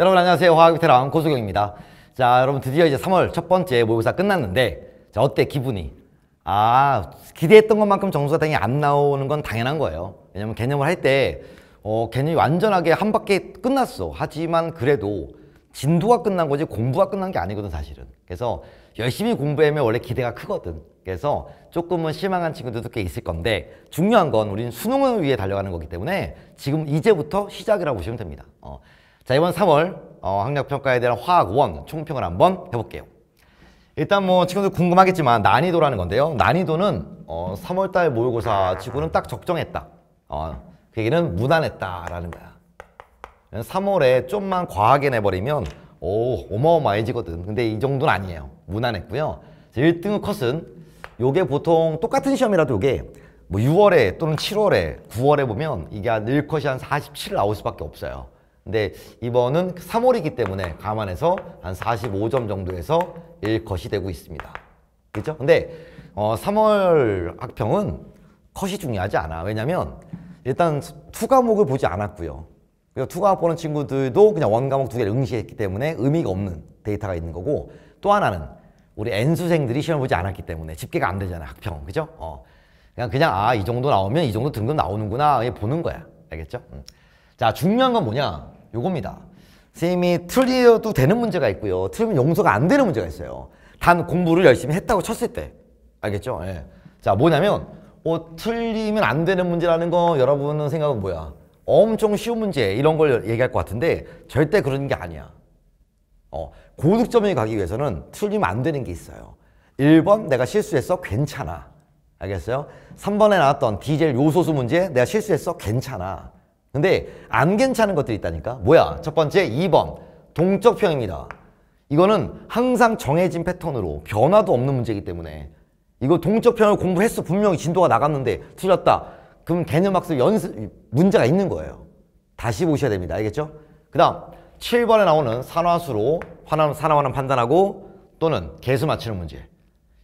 여러분 안녕하세요 화학비테랑 고수경입니다 자 여러분 드디어 이제 3월 첫 번째 모의고사 끝났는데 자 어때 기분이 아 기대했던 것만큼 점수가 당연히 안 나오는 건 당연한 거예요 왜냐면 개념을 할 때 어, 개념이 완전하게 한 바퀴 끝났어 하지만 그래도 진도가 끝난 거지 공부가 끝난 게 아니거든 사실은 그래서 열심히 공부하면 원래 기대가 크거든 그래서 조금은 실망한 친구들도 꽤 있을 건데 중요한 건 우리는 수능을 위해 달려가는 거기 때문에 지금 이제부터 시작이라고 보시면 됩니다 어. 자 이번 3월 어, 학력평가에 대한 화학 1 총평을 한번 해볼게요. 일단 뭐 친구들 궁금하겠지만 난이도라는 건데요. 난이도는 어, 3월달 모의고사 치고는 딱 적정했다. 어, 그 얘기는 무난했다라는 거야. 3월에 좀만 과하게 내버리면 오 어마어마해지거든. 근데 이 정도는 아니에요. 무난했고요. 1등급 컷은 요게 보통 똑같은 시험이라도 요게 뭐 6월에 또는 7월에 9월에 보면 이게 한 1컷이 한 47 나올 수밖에 없어요. 근데 이번은 3월이기 때문에 감안해서 한 45점 정도에서 1컷이 되고 있습니다. 그죠? 렇 근데 어, 3월 학평은 컷이 중요하지 않아. 왜냐면 일단 투과목을 보지 않았고요. 그리고 투과목 보는 친구들도 그냥 원과목 두 개를 응시했기 때문에 의미가 없는 데이터가 있는 거고 또 하나는 우리 N수생들이 시험 을 보지 않았기 때문에 집계가 안 되잖아요. 학평. 그죠? 렇 어. 그냥 그냥 아이 정도 나오면 이 정도 등급 나오는구나 보는 거야. 알겠죠? 음. 자 중요한 건 뭐냐 요겁니다. 선생님이 틀려도 되는 문제가 있고요. 틀리면 용서가 안 되는 문제가 있어요. 단 공부를 열심히 했다고 쳤을 때. 알겠죠? 예. 자, 뭐냐면 어, 틀리면 안 되는 문제라는 거 여러분은 생각은 뭐야? 엄청 쉬운 문제 이런 걸 얘기할 것 같은데 절대 그런 게 아니야. 어, 고득점에 가기 위해서는 틀리면 안 되는 게 있어요. 1번 내가 실수했어 괜찮아. 알겠어요? 3번에 나왔던 디젤 요소수 문제 내가 실수했어 괜찮아. 근데 안 괜찮은 것들이 있다니까. 뭐야? 첫 번째 2번 동적평입니다. 이거는 항상 정해진 패턴으로 변화도 없는 문제이기 때문에 이거 동적평을 공부했어 분명히 진도가 나갔는데 틀렸다. 그럼 개념학습 연습 문제가 있는 거예요. 다시 보셔야 됩니다. 알겠죠? 그 다음 7번에 나오는 산화수로 산화만 산화 판단하고 또는 개수 맞추는 문제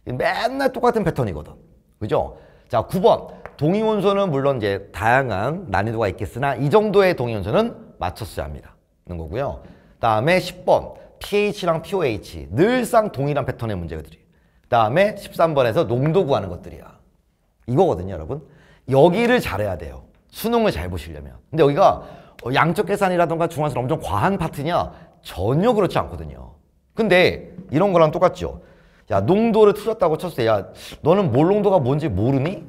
맨날 똑같은 패턴이거든. 그죠? 자 9번 동의원소는 물론 이제 다양한 난이도가 있겠으나 이 정도의 동의원소는 맞췄어야 합니다. 는 거고요. 다음에 10번 pH랑 pOH 늘상 동일한 패턴의 문제들이 다음에 13번에서 농도 구하는 것들이야. 이거거든요 여러분. 여기를 잘해야 돼요. 수능을 잘 보시려면. 근데 여기가 어, 양적 계산이라던가 중간선 엄청 과한 파트냐? 전혀 그렇지 않거든요. 근데 이런 거랑 똑같죠. 야 농도를 틀렸다고 쳤을 때야 너는 몰 농도가 뭔지 모르니?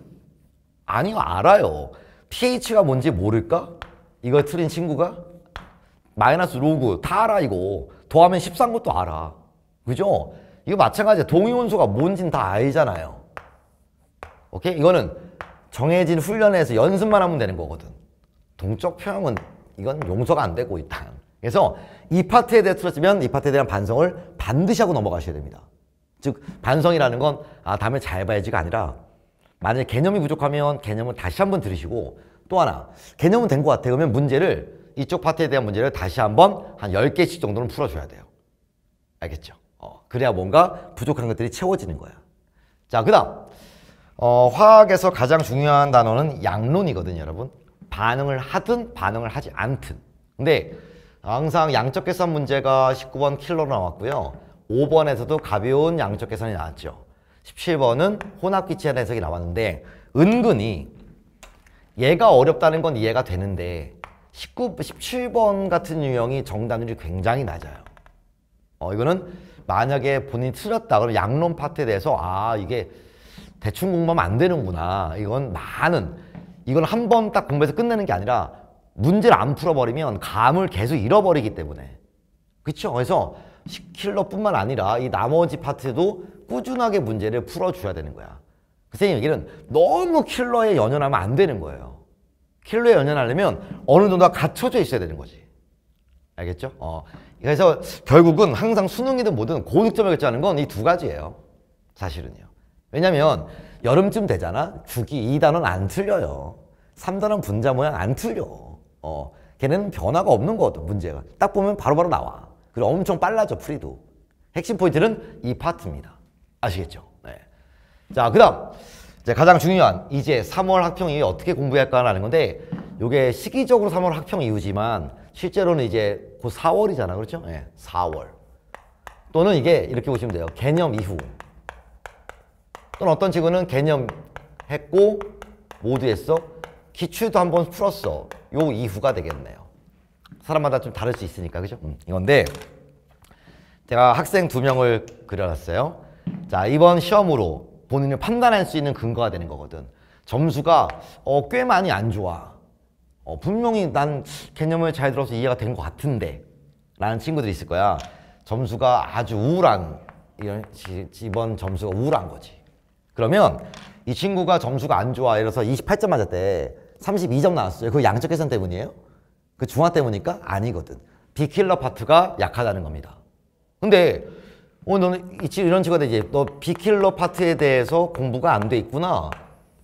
아니요 알아요 TH가 뭔지 모를까? 이걸 틀린 친구가? 마이너스 로그 다 알아 이거 더하면 13 것도 알아 그죠? 이거 마찬가지야 동위원수가 뭔진 다 알잖아요 오케이? 이거는 정해진 훈련에서 연습만 하면 되는 거거든 동적 표현은 이건 용서가 안 되고 일단 그래서 이 파트에 대해 틀었으면 이 파트에 대한 반성을 반드시 하고 넘어가셔야 됩니다 즉 반성이라는 건아 다음에 잘 봐야지가 아니라 만약에 개념이 부족하면 개념은 다시 한 번 들으시고 또 하나 개념은 된 것 같아 그러면 문제를 이쪽 파트에 대한 문제를 다시 한번 한 열개씩 정도는 풀어줘야 돼요 알겠죠? 어, 그래야 뭔가 부족한 것들이 채워지는 거야 자그 다음 어, 화학에서 가장 중요한 단어는 양론이거든요 여러분 반응을 하든 반응을 하지 않든 근데 항상 양적 계산 문제가 19번 킬러로 나왔고요 5번에서도 가벼운 양적 계산이 나왔죠 17번은 혼합기체라는 해석이 나왔는데 은근히 얘가 어렵다는 건 이해가 되는데 19, 17번 같은 유형이 정답률이 굉장히 낮아요. 어, 이거는 만약에 본인이 틀렸다 그러면 양론 파트에 대해서 아 이게 대충 공부하면 안 되는구나. 이건 많은 이건 한 번 딱 공부해서 끝내는 게 아니라 문제를 안 풀어버리면 감을 계속 잃어버리기 때문에 그렇죠? 그래서 킬러뿐만 아니라 이 나머지 파트도 꾸준하게 문제를 풀어줘야 되는 거야. 그 선생님 얘기는 너무 킬러에 연연하면 안 되는 거예요. 킬러에 연연하려면 어느 정도 갖춰져 있어야 되는 거지. 알겠죠? 어. 그래서 결국은 항상 수능이든 뭐든 고득점을 결정하는 건 이 두 가지예요. 사실은요. 왜냐면 여름쯤 되잖아? 주기 2단원 안 틀려요. 3단원 분자 모양 안 틀려. 어. 걔는 변화가 없는 거거든, 문제가. 딱 보면 바로바로 바로 나와. 그리고 엄청 빨라져 프리도 핵심 포인트는 이 파트입니다 아시겠죠? 네. 자그 다음 이제 가장 중요한 이제 3월 학평 이후 어떻게 공부 할까라는 건데 이게 시기적으로 3월 학평 이후지만 실제로는 이제 곧 4월이잖아 그렇죠? 예, 네, 4월 또는 이게 이렇게 보시면 돼요 개념 이후 또는 어떤 친구는 개념 했고 모두 했어 기출도 한 번 풀었어 요 이후가 되겠네요 사람마다 좀 다를 수 있으니까 그죠? 음, 이건데 제가 학생 두 명을 그려놨어요. 자 이번 시험으로 본인을 판단할 수 있는 근거가 되는 거거든. 점수가 어, 꽤 많이 안 좋아. 어, 분명히 난 개념을 잘 들어서 이해가 된 것 같은데 라는 친구들이 있을 거야. 점수가 아주 우울한 이런 이번 점수가 우울한 거지. 그러면 이 친구가 점수가 안 좋아. 이래서 28점 맞았대. 32점 나왔어요. 그거 양적 계산 때문이에요? 그 중화 때문이니까 아니거든. 비킬러 파트가 약하다는 겁니다. 근데 어 너는 이런 식으로 되지. 너 비킬러 파트에 대해서 공부가 안 돼 있구나.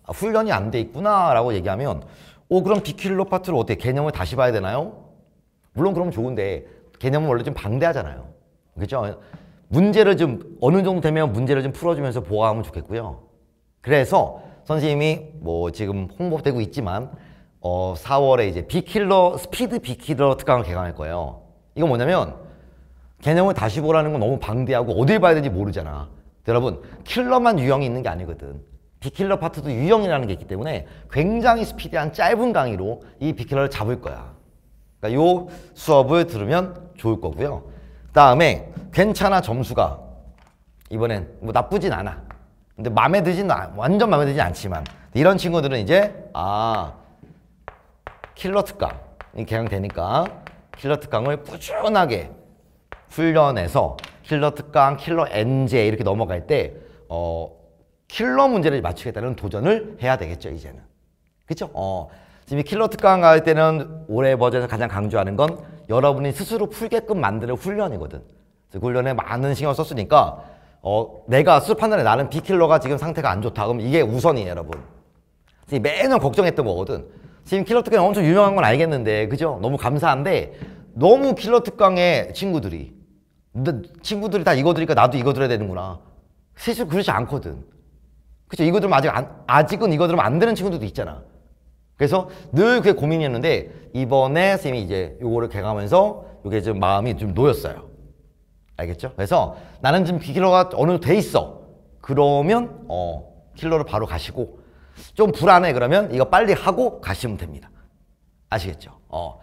아, 훈련이 안 돼 있구나 라고 얘기하면 오 어, 그럼 비킬러 파트를 어떻게 개념을 다시 봐야 되나요? 물론 그럼 좋은데 개념은 원래 좀 방대하잖아요. 그죠? 문제를 좀 어느 정도 되면 문제를 좀 풀어주면서 보강하면 좋겠고요. 그래서 선생님이 뭐 지금 홍보되고 있지만 어, 4월에 이제 비킬러, 스피드 비킬러 특강을 개강할 거예요. 이건 뭐냐면 개념을 다시 보라는 건 너무 방대하고 어딜 봐야 되는지 모르잖아. 여러분, 킬러만 유형이 있는 게 아니거든. 비킬러 파트도 유형이라는 게 있기 때문에 굉장히 스피디한 짧은 강의로 이 비킬러를 잡을 거야. 그러니까 요 수업을 들으면 좋을 거고요. 다음에 괜찮아 점수가 이번엔 뭐 나쁘진 않아. 근데 마음에 드진 완전 마음에 드진 않지만 이런 친구들은 이제 아 킬러 특강이 개강되니까 킬러 특강을 꾸준하게 훈련해서 킬러 특강, 킬러 엔제 이렇게 넘어갈 때 어, 킬러 문제를 맞추겠다는 도전을 해야 되겠죠 이제는 그죠? 어, 지금 이 킬러 특강 갈 때는 올해 버전에서 가장 강조하는 건 여러분이 스스로 풀게끔 만드는 훈련이거든 그 훈련에 많은 신경 썼으니까 어, 내가 수스하는단해 나는 비킬러가 지금 상태가 안 좋다 그럼 이게 우선이에요 여러분 매년 걱정했던 거거든 지금 킬러 특강 이 엄청 유명한 건 알겠는데 그죠? 너무 감사한데 너무 킬러 특강의 친구들이 친구들이 다 이거 들으니까 나도 이거 들어야 되는구나 사실 그렇지 않거든 그죠? 이거 들으면 아직 안, 아직은 이거 들으면 안 되는 친구들도 있잖아 그래서 늘 그게 고민이었는데 이번에 선생님이 이제 요거를 개강하면서 요게 좀 마음이 좀 놓였어요 알겠죠? 그래서 나는 지금 비킬러가 그 어느 정도 돼 있어 그러면 어 킬러를 바로 가시고 좀 불안해 그러면 이거 빨리 하고 가시면 됩니다. 아시겠죠? 어.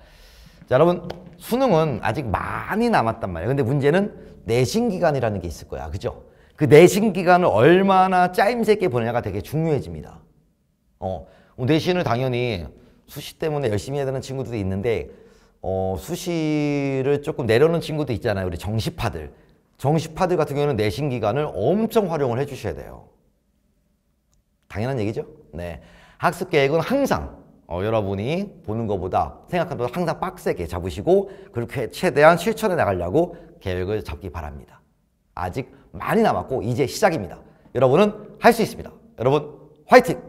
자, 여러분 수능은 아직 많이 남았단 말이에요. 근데 문제는 내신 기간이라는 게 있을 거야. 그죠? 그 내신 기간을 얼마나 짜임새 있게 보내냐가 되게 중요해집니다. 어. 뭐 내신을 당연히 수시 때문에 열심히 해야 되는 친구들도 있는데 어, 수시를 조금 내려놓은 친구도 있잖아요. 우리 정시파들. 정시파들 같은 경우는 내신 기간을 엄청 활용을 해 주셔야 돼요. 당연한 얘기죠. 네. 학습 계획은 항상 어, 여러분이 보는 것보다 생각한는 것보다 항상 빡세게 잡으시고 그렇게 최대한 실천해 나가려고 계획을 잡기 바랍니다. 아직 많이 남았고 이제 시작입니다. 여러분은 할 수 있습니다. 여러분 화이팅!